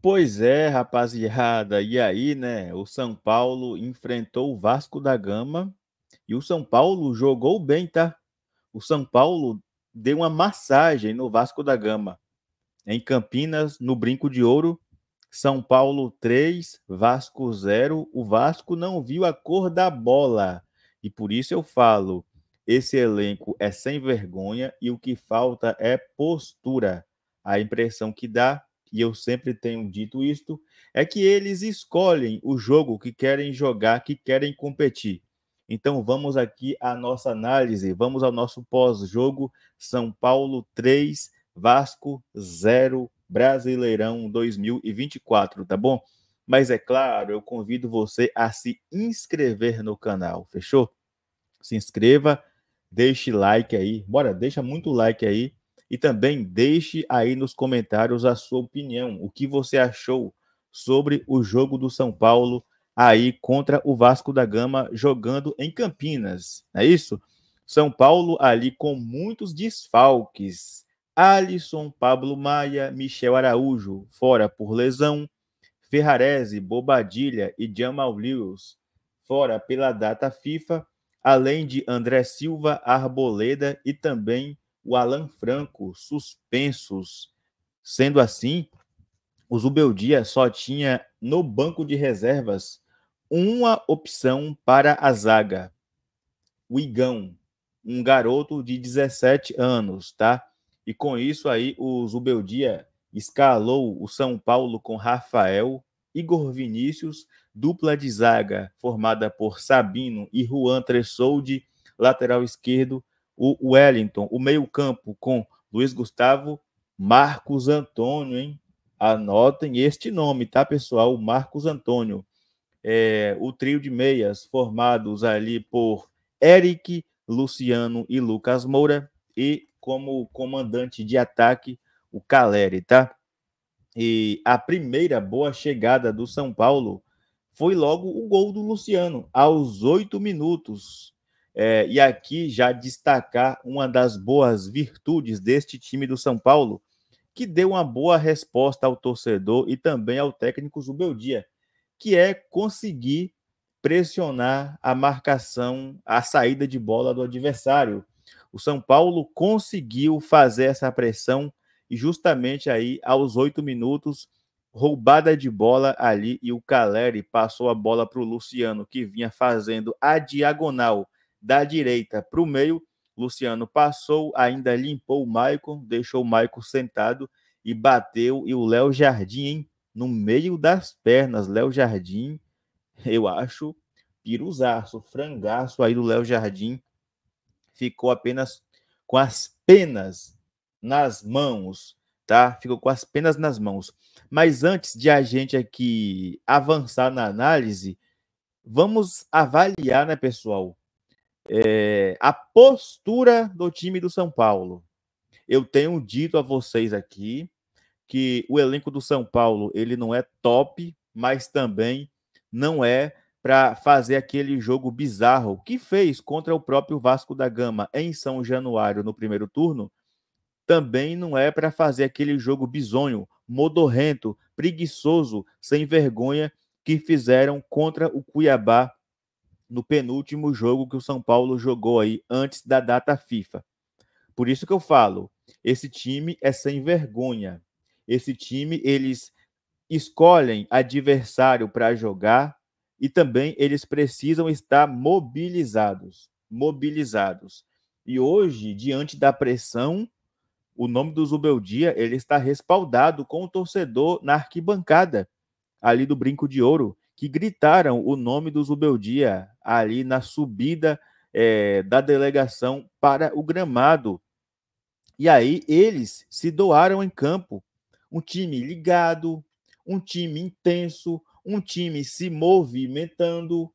Pois é, rapaziada. E aí, né? O São Paulo enfrentou o Vasco da Gama e o São Paulo jogou bem, tá? O São Paulo deu uma massagem no Vasco da Gama. Em Campinas, no Brinco de Ouro, São Paulo 3, Vasco 0. O Vasco não viu a cor da bola. E por isso eu falo, esse elenco é sem vergonha e o que falta é postura. A impressão que dá e eu sempre tenho dito isto, é que eles escolhem o jogo que querem jogar, que querem competir. Então vamos aqui à nossa análise, vamos ao nosso pós-jogo São Paulo 3, Vasco 0, Brasileirão 2024, tá bom? Mas é claro, eu convido você a se inscrever no canal, fechou? Se inscreva, deixe like aí, bora, deixa muito like aí e também deixe aí nos comentários a sua opinião, o que você achou sobre o jogo do São Paulo aí contra o Vasco da Gama jogando em Campinas. É isso? São Paulo ali com muitos desfalques. Alisson, Pablo Maia, Michel Araújo, fora por lesão. Ferrarese, Bobadilha e Jamal Lewis, fora pela data FIFA, além de André Silva, Arboleda e também o Alan Franco suspensos. Sendo assim, o Zubeldia só tinha no banco de reservas uma opção para a zaga. O Igão, um garoto de 17 anos, tá? E com isso aí o Zubeldia escalou o São Paulo com Rafael, Igor Vinícius, dupla de zaga formada por Sabino e Juan Tressoldi, lateral esquerdo, o Wellington, o meio-campo com Luiz Gustavo, Marcos Antônio, hein? Anotem este nome, tá, pessoal? Marcos Antônio. É, o trio de meias formados ali por Eric, Luciano e Lucas Moura e como comandante de ataque o Caleri, tá? E a primeira boa chegada do São Paulo foi logo o gol do Luciano aos oito minutos é, e aqui já destacar uma das boas virtudes deste time do São Paulo, que deu uma boa resposta ao torcedor e também ao técnico Zubeldia, que é conseguir pressionar a marcação, a saída de bola do adversário. O São Paulo conseguiu fazer essa pressão e justamente aí aos oito minutos roubada de bola ali e o Caleri passou a bola para o Luciano que vinha fazendo a diagonal da direita para o meio. Luciano passou, ainda limpou o Maicon, deixou o Maicon sentado e bateu. E o Léo Jardim, hein? no meio das pernas. Léo Jardim, eu acho piruzaço, frangaço aí do Léo Jardim. Ficou apenas com as penas nas mãos, tá? Ficou com as penas nas mãos. Mas antes de a gente aqui avançar na análise, vamos avaliar, né, pessoal? É, a postura do time do São Paulo. Eu tenho dito a vocês aqui que o elenco do São Paulo ele não é top, mas também não é para fazer aquele jogo bizarro que fez contra o próprio Vasco da Gama em São Januário no primeiro turno. Também não é para fazer aquele jogo bizonho, modorrento, preguiçoso, sem vergonha que fizeram contra o Cuiabá no penúltimo jogo que o São Paulo jogou aí antes da data FIFA. Por isso que eu falo, esse time é sem vergonha. Esse time eles escolhem adversário para jogar e também eles precisam estar mobilizados, mobilizados. E hoje, diante da pressão, o nome do Zubeldia, ele está respaldado com o torcedor na arquibancada ali do Brinco de Ouro que gritaram o nome do Zubeldia ali na subida é, da delegação para o gramado. E aí eles se doaram em campo. Um time ligado, um time intenso, um time se movimentando,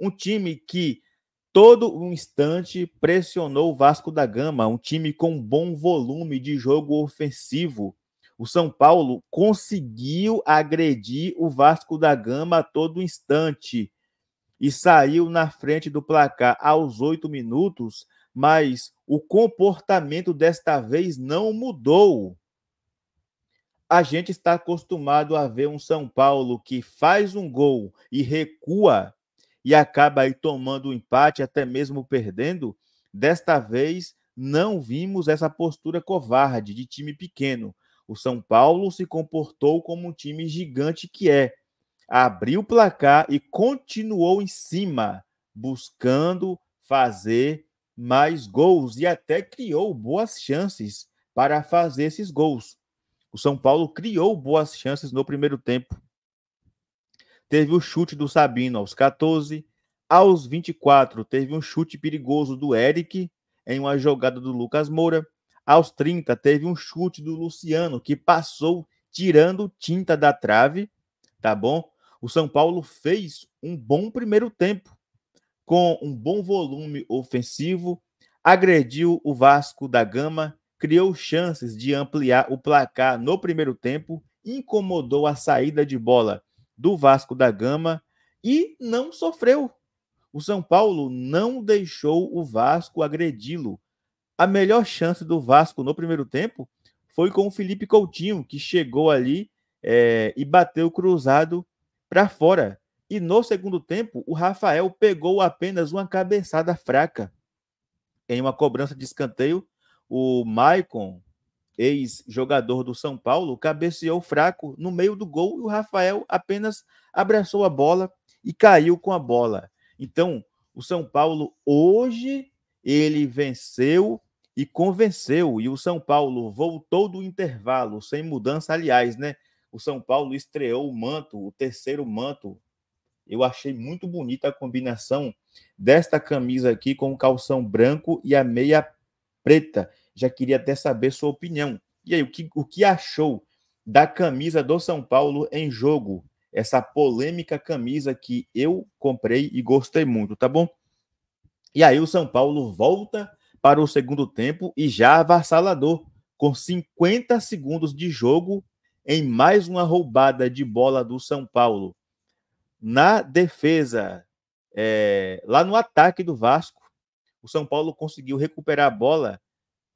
um time que todo um instante pressionou o Vasco da Gama, um time com bom volume de jogo ofensivo, o São Paulo conseguiu agredir o Vasco da Gama a todo instante e saiu na frente do placar aos oito minutos, mas o comportamento desta vez não mudou. A gente está acostumado a ver um São Paulo que faz um gol e recua e acaba aí tomando o um empate, até mesmo perdendo. Desta vez não vimos essa postura covarde de time pequeno. O São Paulo se comportou como um time gigante que é. Abriu o placar e continuou em cima, buscando fazer mais gols e até criou boas chances para fazer esses gols. O São Paulo criou boas chances no primeiro tempo. Teve o chute do Sabino aos 14, aos 24 teve um chute perigoso do Eric em uma jogada do Lucas Moura. Aos 30, teve um chute do Luciano que passou tirando tinta da trave, tá bom? O São Paulo fez um bom primeiro tempo, com um bom volume ofensivo, agrediu o Vasco da Gama, criou chances de ampliar o placar no primeiro tempo, incomodou a saída de bola do Vasco da Gama e não sofreu. O São Paulo não deixou o Vasco agredi-lo, a melhor chance do Vasco no primeiro tempo foi com o Felipe Coutinho, que chegou ali é, e bateu cruzado para fora. E no segundo tempo, o Rafael pegou apenas uma cabeçada fraca em uma cobrança de escanteio. O Maicon, ex-jogador do São Paulo, cabeceou fraco no meio do gol e o Rafael apenas abraçou a bola e caiu com a bola. Então, o São Paulo hoje ele venceu e convenceu. E o São Paulo voltou do intervalo, sem mudança, aliás, né? O São Paulo estreou o manto, o terceiro manto. Eu achei muito bonita a combinação desta camisa aqui com o calção branco e a meia preta. Já queria até saber sua opinião. E aí, o que, o que achou da camisa do São Paulo em jogo? Essa polêmica camisa que eu comprei e gostei muito, tá bom? E aí, o São Paulo volta para o segundo tempo e já avassalador, com 50 segundos de jogo em mais uma roubada de bola do São Paulo. Na defesa, é, lá no ataque do Vasco, o São Paulo conseguiu recuperar a bola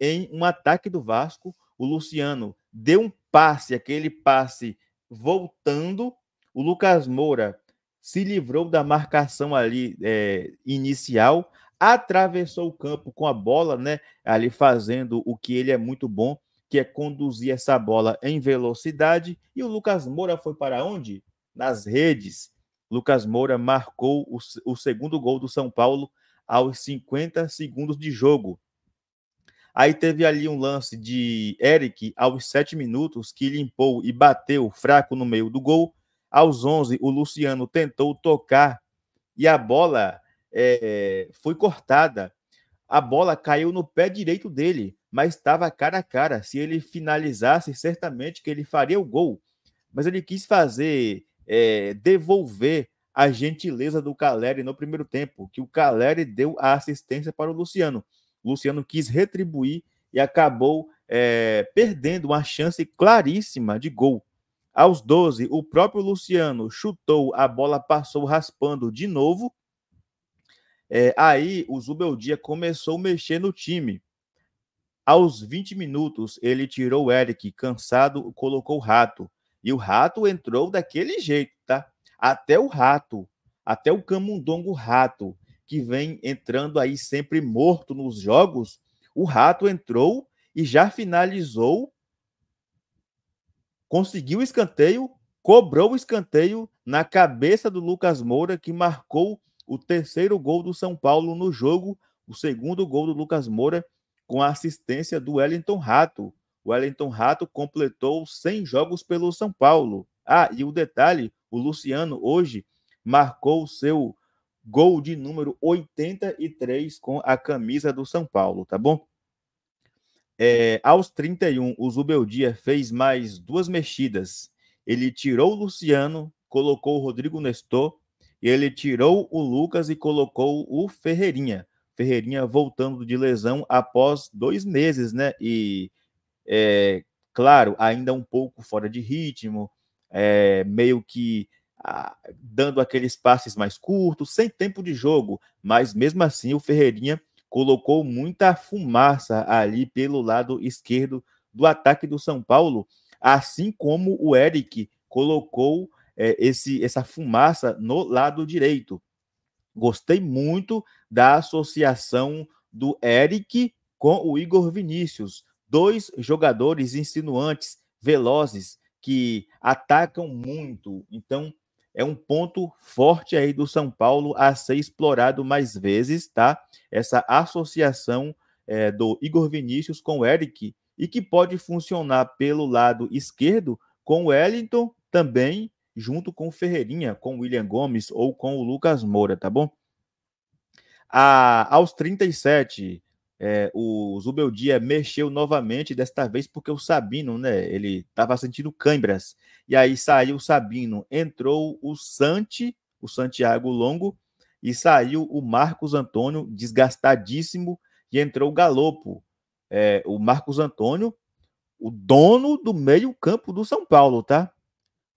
em um ataque do Vasco. O Luciano deu um passe, aquele passe voltando. O Lucas Moura se livrou da marcação ali é, inicial, atravessou o campo com a bola, né? Ali fazendo o que ele é muito bom, que é conduzir essa bola em velocidade. E o Lucas Moura foi para onde? Nas redes. Lucas Moura marcou o, o segundo gol do São Paulo aos 50 segundos de jogo. Aí teve ali um lance de Eric aos 7 minutos, que limpou e bateu fraco no meio do gol. Aos 11, o Luciano tentou tocar e a bola é, foi cortada. A bola caiu no pé direito dele, mas estava cara a cara. Se ele finalizasse, certamente que ele faria o gol. Mas ele quis fazer, é, devolver a gentileza do Caleri no primeiro tempo, que o Caleri deu a assistência para o Luciano. O Luciano quis retribuir e acabou é, perdendo uma chance claríssima de gol. Aos 12, o próprio Luciano chutou, a bola passou raspando de novo é, aí o Zubeldia começou a mexer no time. Aos 20 minutos, ele tirou o Eric, cansado, colocou o rato. E o rato entrou daquele jeito, tá? Até o rato, até o camundongo rato, que vem entrando aí sempre morto nos jogos, o rato entrou e já finalizou, conseguiu o escanteio, cobrou o escanteio na cabeça do Lucas Moura, que marcou o terceiro gol do São Paulo no jogo, o segundo gol do Lucas Moura com a assistência do Wellington Rato. O Wellington Rato completou 100 jogos pelo São Paulo. Ah, e o um detalhe, o Luciano hoje marcou o seu gol de número 83 com a camisa do São Paulo, tá bom? É, aos 31, o Zubeldia fez mais duas mexidas. Ele tirou o Luciano, colocou o Rodrigo Nestor e ele tirou o Lucas e colocou o Ferreirinha. Ferreirinha voltando de lesão após dois meses, né? E, é, claro, ainda um pouco fora de ritmo, é, meio que dando aqueles passes mais curtos, sem tempo de jogo, mas mesmo assim o Ferreirinha colocou muita fumaça ali pelo lado esquerdo do ataque do São Paulo, assim como o Eric colocou é, esse, essa fumaça no lado direito. Gostei muito da associação do Eric com o Igor Vinícius, dois jogadores insinuantes, velozes, que atacam muito. Então, é um ponto forte aí do São Paulo a ser explorado mais vezes, tá? Essa associação é, do Igor Vinícius com o Eric e que pode funcionar pelo lado esquerdo com o Wellington também junto com o Ferreirinha, com o William Gomes ou com o Lucas Moura, tá bom? A, aos 37, é, o Zubeldia mexeu novamente, desta vez porque o Sabino, né? Ele estava sentindo câimbras. E aí saiu o Sabino, entrou o Santi, o Santiago Longo, e saiu o Marcos Antônio, desgastadíssimo, e entrou o Galopo. É, o Marcos Antônio, o dono do meio-campo do São Paulo, tá?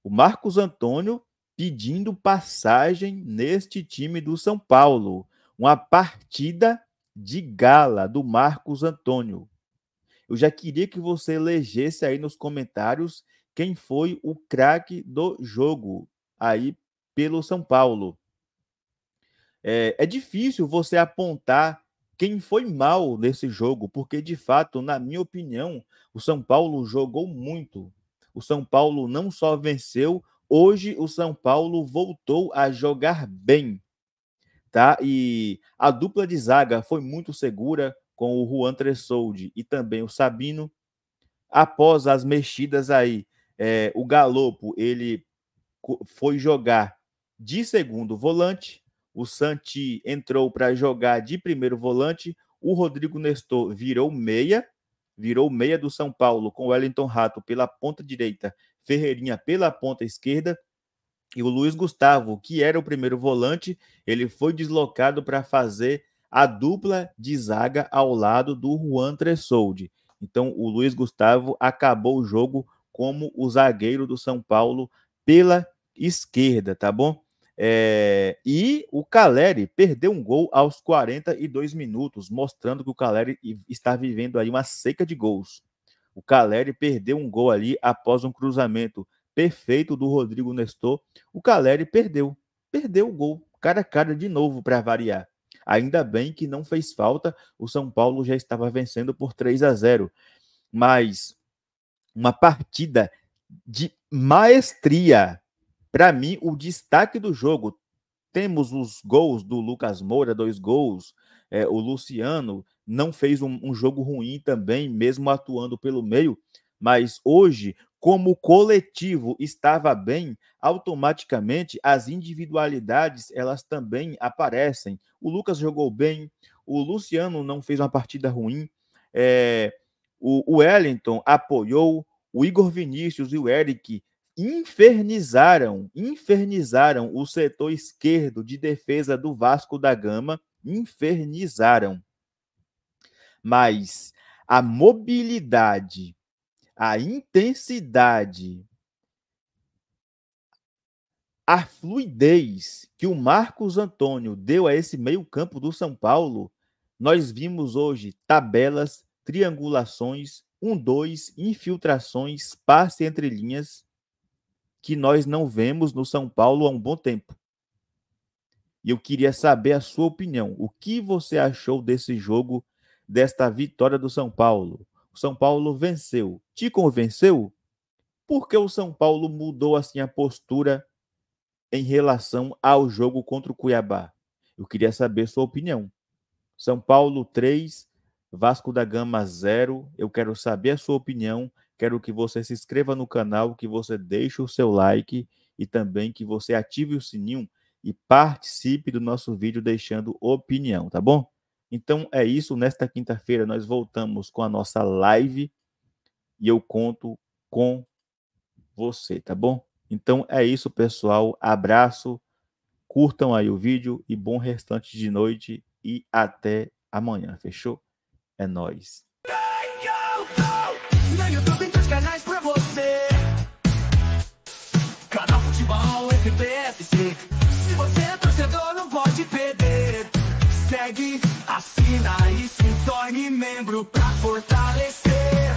o Marcos Antônio pedindo passagem neste time do São Paulo. Uma partida de gala do Marcos Antônio. Eu já queria que você elegesse aí nos comentários quem foi o craque do jogo aí pelo São Paulo. É, é, difícil você apontar quem foi mal nesse jogo, porque de fato, na minha opinião, o São Paulo jogou muito. O São Paulo não só venceu, hoje o São Paulo voltou a jogar bem. Tá? E a dupla de zaga foi muito segura com o Juan Tressoldi e também o Sabino. Após as mexidas aí, é, o Galopo ele foi jogar de segundo volante, o Santi entrou para jogar de primeiro volante, o Rodrigo Nestor virou meia virou meia do São Paulo, com Wellington Rato pela ponta direita, Ferreirinha pela ponta esquerda, e o Luiz Gustavo, que era o primeiro volante, ele foi deslocado para fazer a dupla de zaga ao lado do Juan Tressoldi. Então, o Luiz Gustavo acabou o jogo como o zagueiro do São Paulo pela esquerda, tá bom? É, e o Caleri perdeu um gol aos 42 minutos, mostrando que o Caleri está vivendo aí uma seca de gols. O Caleri perdeu um gol ali após um cruzamento perfeito do Rodrigo Nestor. O Caleri perdeu, perdeu o gol, cara a cara de novo para variar. Ainda bem que não fez falta, o São Paulo já estava vencendo por 3 a 0. Mas uma partida de maestria para mim, o destaque do jogo, temos os gols do Lucas Moura, dois gols, é, o Luciano não fez um, um jogo ruim também, mesmo atuando pelo meio, mas hoje, como o coletivo estava bem, automaticamente as individualidades elas também aparecem. O Lucas jogou bem, o Luciano não fez uma partida ruim, é, o, o Wellington apoiou, o Igor Vinícius e o Eric infernizaram, infernizaram o setor esquerdo de defesa do Vasco da Gama, infernizaram. Mas a mobilidade, a intensidade, a fluidez que o Marcos Antônio deu a esse meio-campo do São Paulo, nós vimos hoje tabelas, triangulações, um dois, infiltrações, passe entre linhas que nós não vemos no São Paulo há um bom tempo. E eu queria saber a sua opinião. O que você achou desse jogo, desta vitória do São Paulo? O São Paulo venceu. Te convenceu? Por que o São Paulo mudou assim a postura em relação ao jogo contra o Cuiabá? Eu queria saber sua opinião. São Paulo 3, Vasco da Gama 0. Eu quero saber a sua opinião Quero que você se inscreva no canal, que você deixe o seu like e também que você ative o sininho e participe do nosso vídeo deixando opinião, tá bom? Então é isso. Nesta quinta-feira nós voltamos com a nossa live e eu conto com você, tá bom? Então é isso, pessoal. Abraço, curtam aí o vídeo e bom restante de noite e até amanhã, fechou? É nós canais é pra você. Canal Futebol FPSC. Se você é torcedor, não pode perder. Segue, assina e se torne membro pra fortalecer.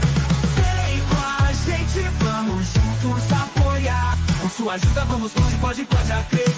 Vem com a gente, vamos juntos apoiar. Com sua ajuda, vamos longe, pode, pode acreditar.